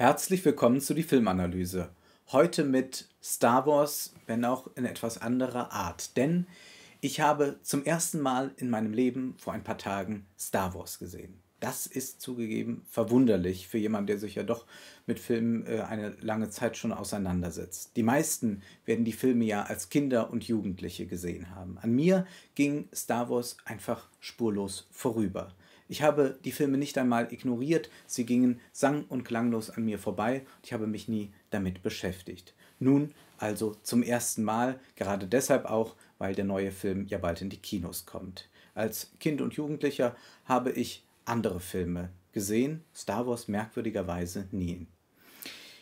Herzlich willkommen zu die Filmanalyse. Heute mit Star Wars, wenn auch in etwas anderer Art. Denn ich habe zum ersten Mal in meinem Leben vor ein paar Tagen Star Wars gesehen. Das ist zugegeben verwunderlich für jemanden, der sich ja doch mit Filmen äh, eine lange Zeit schon auseinandersetzt. Die meisten werden die Filme ja als Kinder und Jugendliche gesehen haben. An mir ging Star Wars einfach spurlos vorüber. Ich habe die Filme nicht einmal ignoriert, sie gingen sang- und klanglos an mir vorbei und ich habe mich nie damit beschäftigt. Nun also zum ersten Mal, gerade deshalb auch, weil der neue Film ja bald in die Kinos kommt. Als Kind und Jugendlicher habe ich andere Filme gesehen, Star Wars merkwürdigerweise nie.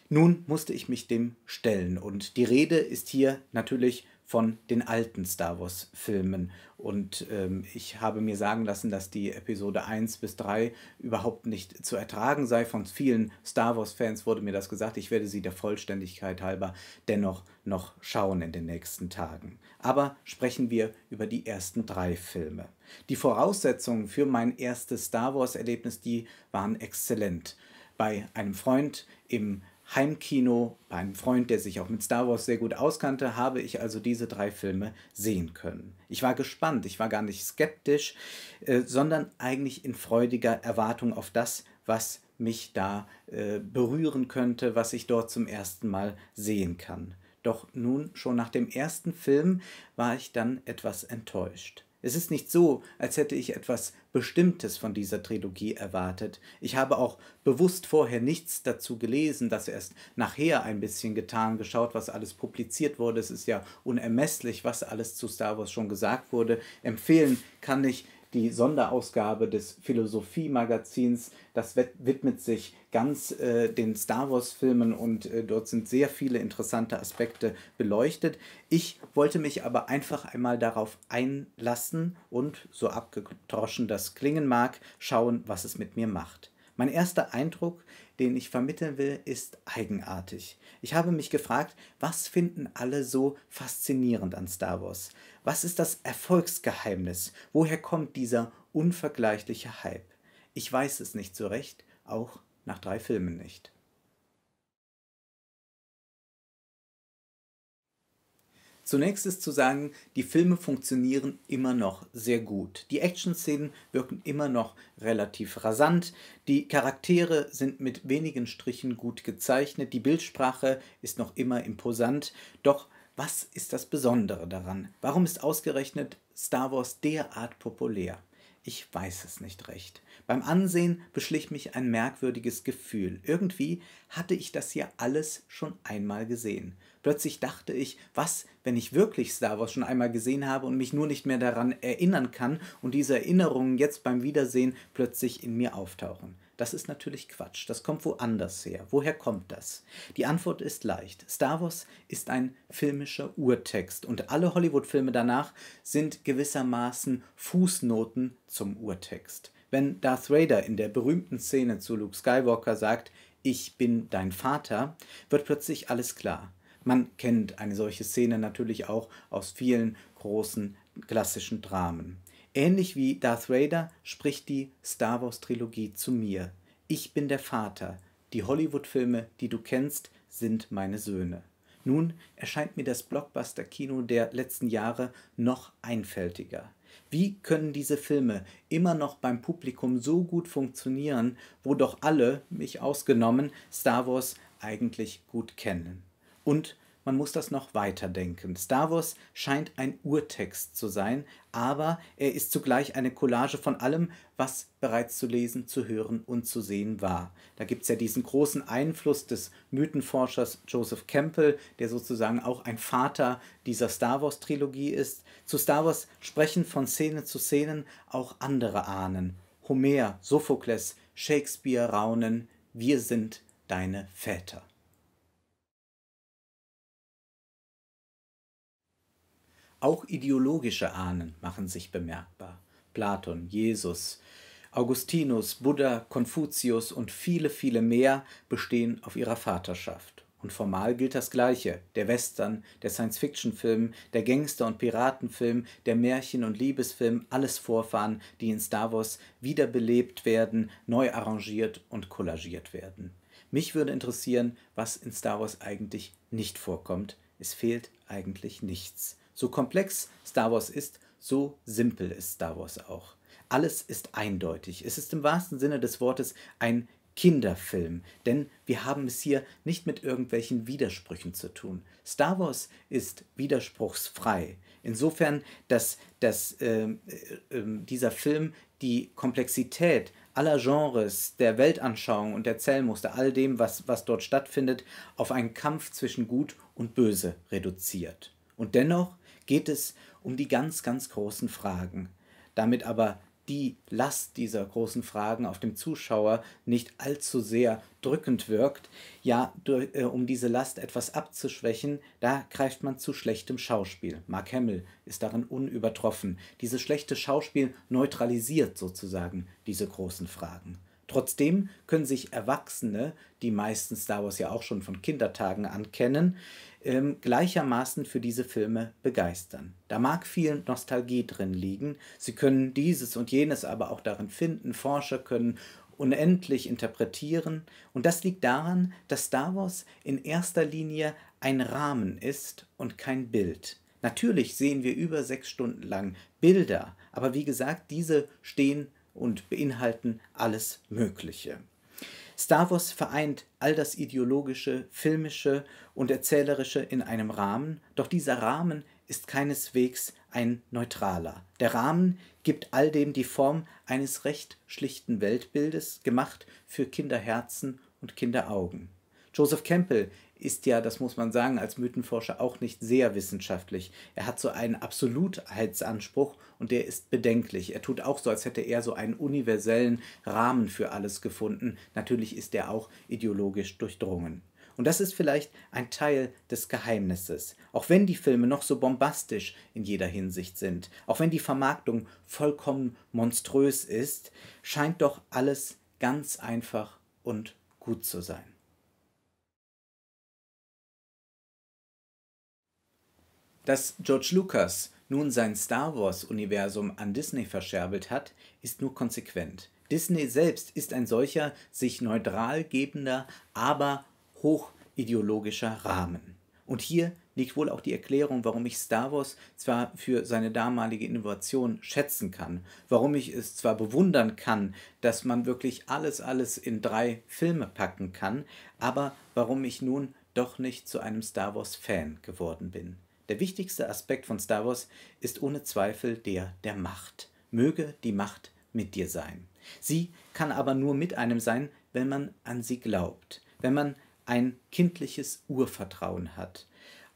Nun musste ich mich dem stellen und die Rede ist hier natürlich von den alten Star Wars-Filmen. Und ähm, ich habe mir sagen lassen, dass die Episode 1 bis 3 überhaupt nicht zu ertragen sei. Von vielen Star Wars-Fans wurde mir das gesagt. Ich werde sie der Vollständigkeit halber dennoch noch schauen in den nächsten Tagen. Aber sprechen wir über die ersten drei Filme. Die Voraussetzungen für mein erstes Star Wars-Erlebnis, die waren exzellent. Bei einem Freund im Heimkino bei einem Freund, der sich auch mit Star Wars sehr gut auskannte, habe ich also diese drei Filme sehen können. Ich war gespannt, ich war gar nicht skeptisch, äh, sondern eigentlich in freudiger Erwartung auf das, was mich da äh, berühren könnte, was ich dort zum ersten Mal sehen kann. Doch nun, schon nach dem ersten Film, war ich dann etwas enttäuscht. Es ist nicht so, als hätte ich etwas Bestimmtes von dieser Trilogie erwartet. Ich habe auch bewusst vorher nichts dazu gelesen, das erst nachher ein bisschen getan, geschaut, was alles publiziert wurde. Es ist ja unermesslich, was alles zu Star Wars schon gesagt wurde. Empfehlen kann ich die Sonderausgabe des Philosophie-Magazins. Das widmet sich ganz äh, den Star Wars-Filmen und äh, dort sind sehr viele interessante Aspekte beleuchtet. Ich wollte mich aber einfach einmal darauf einlassen und, so abgedroschen das klingen mag, schauen, was es mit mir macht. Mein erster Eindruck, den ich vermitteln will, ist eigenartig. Ich habe mich gefragt, was finden alle so faszinierend an Star Wars? Was ist das Erfolgsgeheimnis? Woher kommt dieser unvergleichliche Hype? Ich weiß es nicht so recht, auch nach drei Filmen nicht. Zunächst ist zu sagen, die Filme funktionieren immer noch sehr gut. Die Action-Szenen wirken immer noch relativ rasant. Die Charaktere sind mit wenigen Strichen gut gezeichnet. Die Bildsprache ist noch immer imposant. Doch was ist das Besondere daran? Warum ist ausgerechnet Star Wars derart populär? Ich weiß es nicht recht. Beim Ansehen beschlich mich ein merkwürdiges Gefühl. Irgendwie hatte ich das hier alles schon einmal gesehen. Plötzlich dachte ich, was, wenn ich wirklich Star Wars schon einmal gesehen habe und mich nur nicht mehr daran erinnern kann und diese Erinnerungen jetzt beim Wiedersehen plötzlich in mir auftauchen. Das ist natürlich Quatsch, das kommt woanders her. Woher kommt das? Die Antwort ist leicht. Star Wars ist ein filmischer Urtext und alle Hollywood-Filme danach sind gewissermaßen Fußnoten zum Urtext. Wenn Darth Vader in der berühmten Szene zu Luke Skywalker sagt, ich bin dein Vater, wird plötzlich alles klar. Man kennt eine solche Szene natürlich auch aus vielen großen klassischen Dramen. Ähnlich wie Darth Vader spricht die Star Wars-Trilogie zu mir. Ich bin der Vater. Die Hollywood-Filme, die du kennst, sind meine Söhne. Nun erscheint mir das Blockbuster-Kino der letzten Jahre noch einfältiger. Wie können diese Filme immer noch beim Publikum so gut funktionieren, wo doch alle, mich ausgenommen, Star Wars eigentlich gut kennen? Und man muss das noch weiter denken. Star Wars scheint ein Urtext zu sein, aber er ist zugleich eine Collage von allem, was bereits zu lesen, zu hören und zu sehen war. Da gibt es ja diesen großen Einfluss des Mythenforschers Joseph Campbell, der sozusagen auch ein Vater dieser Star Wars-Trilogie ist. Zu Star Wars sprechen von Szene zu Szene auch andere Ahnen. Homer, Sophokles, Shakespeare raunen, wir sind deine Väter. Auch ideologische Ahnen machen sich bemerkbar. Platon, Jesus, Augustinus, Buddha, Konfuzius und viele, viele mehr bestehen auf ihrer Vaterschaft. Und formal gilt das Gleiche. Der Western, der Science-Fiction-Film, der Gangster- und Piratenfilm, der Märchen- und Liebesfilm, alles Vorfahren, die in Star Wars wiederbelebt werden, neu arrangiert und kollagiert werden. Mich würde interessieren, was in Star Wars eigentlich nicht vorkommt. Es fehlt eigentlich nichts. So komplex Star Wars ist, so simpel ist Star Wars auch. Alles ist eindeutig. Es ist im wahrsten Sinne des Wortes ein Kinderfilm, denn wir haben es hier nicht mit irgendwelchen Widersprüchen zu tun. Star Wars ist widerspruchsfrei. Insofern, dass, dass ähm, äh, äh, dieser Film die Komplexität aller Genres, der Weltanschauung und der Zellmuster, all dem, was, was dort stattfindet, auf einen Kampf zwischen Gut und Böse reduziert. Und dennoch geht es um die ganz, ganz großen Fragen. Damit aber die Last dieser großen Fragen auf dem Zuschauer nicht allzu sehr drückend wirkt, ja, äh, um diese Last etwas abzuschwächen, da greift man zu schlechtem Schauspiel. Mark Hemmel ist darin unübertroffen. Dieses schlechte Schauspiel neutralisiert sozusagen diese großen Fragen. Trotzdem können sich Erwachsene, die meistens Star Wars ja auch schon von Kindertagen an kennen, ähm, gleichermaßen für diese Filme begeistern. Da mag viel Nostalgie drin liegen. Sie können dieses und jenes aber auch darin finden. Forscher können unendlich interpretieren. Und das liegt daran, dass Star Wars in erster Linie ein Rahmen ist und kein Bild. Natürlich sehen wir über sechs Stunden lang Bilder, aber wie gesagt, diese stehen und beinhalten alles Mögliche. Star Wars vereint all das ideologische, filmische und erzählerische in einem Rahmen, doch dieser Rahmen ist keineswegs ein neutraler. Der Rahmen gibt all dem die Form eines recht schlichten Weltbildes, gemacht für Kinderherzen und Kinderaugen. Joseph Campbell ist ja, das muss man sagen, als Mythenforscher auch nicht sehr wissenschaftlich. Er hat so einen Absolutheitsanspruch und der ist bedenklich. Er tut auch so, als hätte er so einen universellen Rahmen für alles gefunden. Natürlich ist er auch ideologisch durchdrungen. Und das ist vielleicht ein Teil des Geheimnisses. Auch wenn die Filme noch so bombastisch in jeder Hinsicht sind, auch wenn die Vermarktung vollkommen monströs ist, scheint doch alles ganz einfach und gut zu sein. Dass George Lucas nun sein Star Wars-Universum an Disney verscherbelt hat, ist nur konsequent. Disney selbst ist ein solcher sich neutral gebender, aber hochideologischer Rahmen. Und hier liegt wohl auch die Erklärung, warum ich Star Wars zwar für seine damalige Innovation schätzen kann, warum ich es zwar bewundern kann, dass man wirklich alles, alles in drei Filme packen kann, aber warum ich nun doch nicht zu einem Star Wars-Fan geworden bin. Der wichtigste Aspekt von Star Wars ist ohne Zweifel der der Macht. Möge die Macht mit dir sein. Sie kann aber nur mit einem sein, wenn man an sie glaubt, wenn man ein kindliches Urvertrauen hat.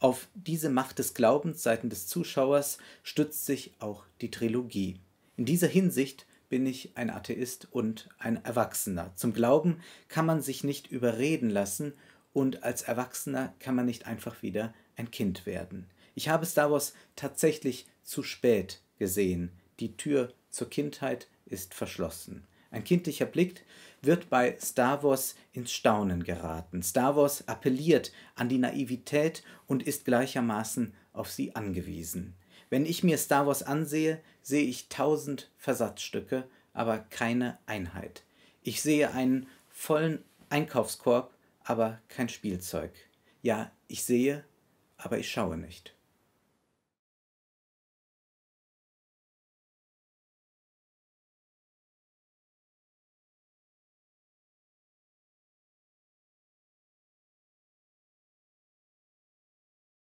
Auf diese Macht des Glaubens seiten des Zuschauers stützt sich auch die Trilogie. In dieser Hinsicht bin ich ein Atheist und ein Erwachsener. Zum Glauben kann man sich nicht überreden lassen und als Erwachsener kann man nicht einfach wieder ein Kind werden. Ich habe Star Wars tatsächlich zu spät gesehen. Die Tür zur Kindheit ist verschlossen. Ein kindlicher Blick wird bei Star Wars ins Staunen geraten. Star Wars appelliert an die Naivität und ist gleichermaßen auf sie angewiesen. Wenn ich mir Star Wars ansehe, sehe ich tausend Versatzstücke, aber keine Einheit. Ich sehe einen vollen Einkaufskorb, aber kein Spielzeug. Ja, ich sehe, aber ich schaue nicht.